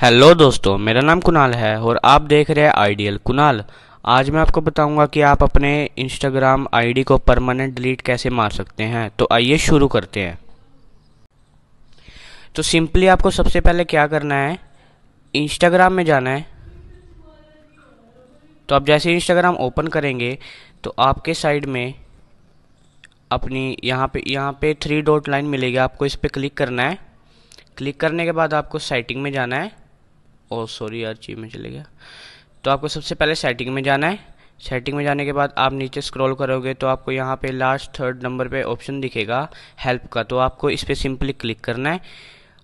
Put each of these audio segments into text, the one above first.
hello दोस्तों मेरा नाम कुणाल है और आप देख रहे हैं आइडियल कुणाल आज मैं आपको बताऊंगा कि आप अपने इंस्टाग्राम आईडी को परमानेंट डिलीट कैसे मार सकते हैं तो आइए शुरू करते हैं तो सिंपली आपको सबसे पहले क्या करना है इंस्टाग्राम में जाना है तो आप जैसे इंस्टाग्राम ओपन करेंगे तो आपके साइड में अपनी यहाँ पे यहाँ पे थ्री डॉट लाइन मिलेगी आपको इस पर क्लिक करना है क्लिक करने के बाद आपको सेटिंग में जाना है ओ oh, सॉरी यार चीज में चले गया तो आपको सबसे पहले सेटिंग में जाना है सेटिंग में जाने के बाद आप नीचे स्क्रॉल करोगे तो आपको यहाँ पे लास्ट थर्ड नंबर पे ऑप्शन दिखेगा हेल्प का तो आपको इस पर सिंपली क्लिक करना है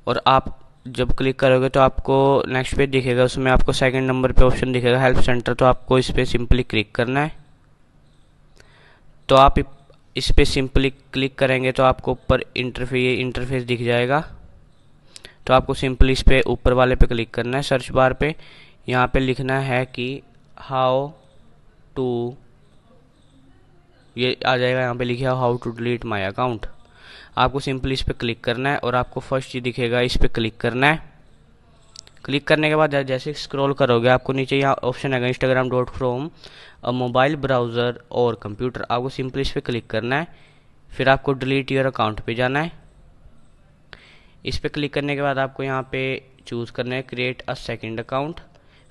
और आप जब क्लिक करोगे तो आपको नेक्स्ट पेज दिखेगा उसमें आपको सेकंड नंबर पे ऑप्शन दिखेगा हेल्प सेंटर तो आपको इस पर सिंपली क्लिक करना है तो आप इस पर सिंपली क्लिक करेंगे तो आपको ऊपर इंटरफे इंटरफेस दिख जाएगा तो आपको सिंपली इस पर ऊपर वाले पे क्लिक करना है सर्च बार पे यहाँ पे लिखना है कि हाउ टू ये आ जाएगा यहाँ पे लिखा how to delete my account आपको सिंपली इस पर क्लिक करना है और आपको फर्स्ट ये दिखेगा इस पर क्लिक करना है क्लिक करने के बाद जैसे स्क्रॉल करोगे आपको नीचे यहाँ ऑप्शन आएगा Instagram dot Chrome mobile browser और कंप्यूटर आपको सिंपली इस पर क्लिक करना है फिर आपको डिलीट योर अकाउंट पे जाना है इस पर क्लिक करने के बाद आपको यहाँ पे चूज़ करना है क्रिएट अ सेकेंड अकाउंट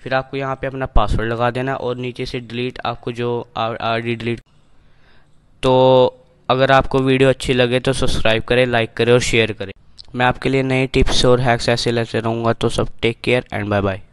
फिर आपको यहाँ पे अपना पासवर्ड लगा देना और नीचे से डिलीट आपको जो आर डी डिलीट तो अगर आपको वीडियो अच्छी लगे तो सब्सक्राइब करें लाइक करें और शेयर करें मैं आपके लिए नए टिप्स और हैक्स ऐसे लेते रहूँगा तो सब take care and bye bye